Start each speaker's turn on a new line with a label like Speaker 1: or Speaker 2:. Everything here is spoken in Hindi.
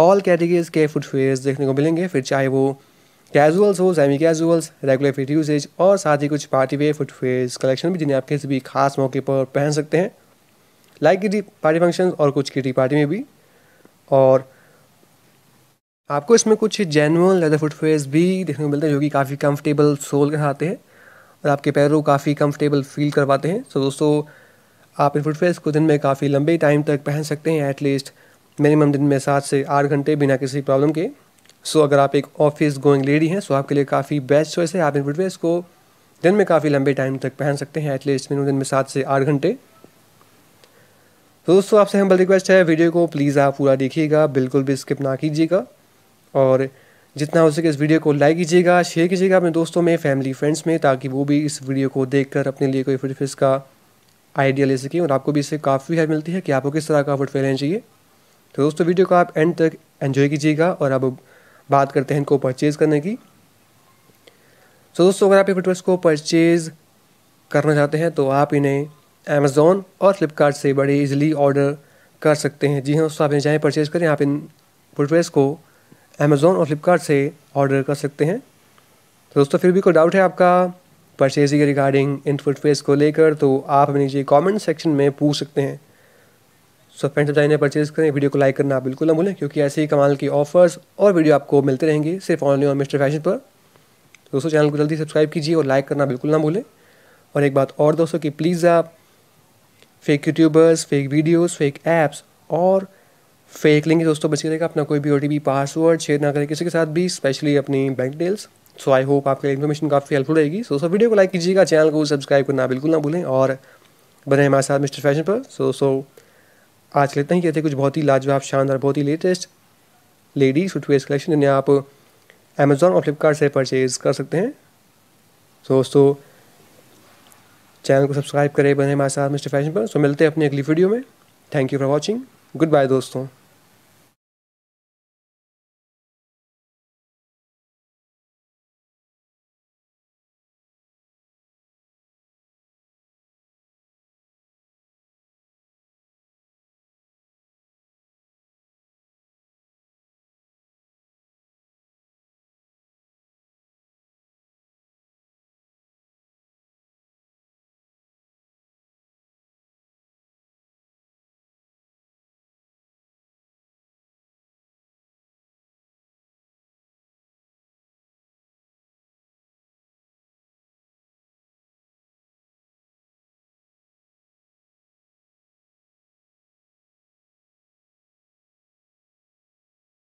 Speaker 1: ऑल कैटेगरीज के फुटवेयर्स देखने को मिलेंगे फिर चाहे वो कैजुअल्स हो semi casuals regular fit usages और साथ ही कुछ पार्टी वेयर फुटवेयर्स कलेक्शन भी जिन्हें आप किसी भी खास मौके पर पहन सकते हैं लाइक किटी पार्टी फंक्शन और कुछ किटी पार्टी में भी और आपको इसमें कुछ जेनुअन लेदर फुटवेयर्स भी देखने को मिलते हैं जो कि काफ़ी कंफर्टेबल सोल कराते हैं और आपके पैरों काफ़ी कंफर्टेबल फील करवाते हैं सो दोस्तों आप इन फुटवेयर्स को दिन में काफ़ी लंबे टाइम तक पहन सकते हैं एटलीस्ट मिनिमम दिन में सात से आठ घंटे बिना किसी प्रॉब्लम के सो अगर आप एक ऑफिस गोइंग लेडी हैं सो आपके लिए काफ़ी बेस्ट चॉइस है आप इन फुटवेयर को दिन में काफ़ी लंबे टाइम तक पहन सकते हैं एटलीस्ट मिनिमम दिन में सात से आठ घंटे तो दोस्तों आपसे बल रिक्वेस्ट है वीडियो को प्लीज़ आप पूरा देखिएगा बिल्कुल भी स्किप ना कीजिएगा और जितना हो सके इस वीडियो को लाइक कीजिएगा शेयर कीजिएगा अपने दोस्तों में फैमिली फ्रेंड्स में ताकि वो भी इस वीडियो को देखकर अपने लिए कोई फुटफेस का आइडिया ले सकें और आपको भी इससे काफ़ी हेल्प मिलती है कि आपको किस तरह का फुटफेयर चाहिए तो दोस्तों वीडियो को आप एंड तक एंजॉय कीजिएगा और अब बात करते हैं इनको परचेज़ करने की सो दोस्तों अगर आप ये को परचेज़ करना चाहते हैं तो आप इन्हें अमेज़ोन और फ्लिपकार्ट से बड़े इजीली ऑर्डर कर सकते हैं जी हाँ दोस्तों आप इन्हें चाहें परचेज़ करें आप इन प्रोडक्ट्स को अमेज़ोन और फ्लिपकार्ट से ऑर्डर कर सकते हैं तो दोस्तों फिर भी कोई डाउट है आपका परचेजिंग रिगार्डिंग इन फुटवेस को लेकर तो आप नीचे कमेंट सेक्शन में पूछ सकते हैं सो फ्रेंड्स जब जाने परचेज करें वीडियो को लाइक करना बिल्कुल ना भूलें क्योंकि ऐसे ही कमाल की ऑफर्स और वीडियो आपको मिलते रहेंगे सिर्फ ऑनली और मिस्टर फैशन पर दोस्तों चैनल को जल्दी सब्सक्राइब कीजिए और लाइक करना बिल्कुल ना भूलें और एक बात और दोस्तों कि प्लीज़ आप fake YouTubers fake videos fake apps और फेक लिंक दोस्तों बच रहेगा अपना कोई भी ओ पासवर्ड शेयर ना करें किसी के साथ भी स्पेशली अपनी bank details so I hope आपके इन्फॉर्मेशन काफ़ी हेल्पफुल रहेगी सो सो वीडियो को लाइक कीजिएगा चैनल को सब्सक्राइब करना बिल्कुल ना भूलें और बने हमारे साथ मिस्टर फैशन पर सो सो आज लेते हैं ही कहते कुछ बहुत ही लाजवाब शानदार बहुत ही लेटेस्ट लेडीज फुटवेयर कलेक्शन जिन्हें आप अमेज़ोन और फ्लिपकार्ट से परचेज़ कर सकते हैं सो so, दोस्तों चैनल को सब्सक्राइब करें बने हमारे साथ मिस्टर फैशन पर सो so, मिलते हैं अपनी अगली वीडियो में thank you for watching goodbye दोस्तों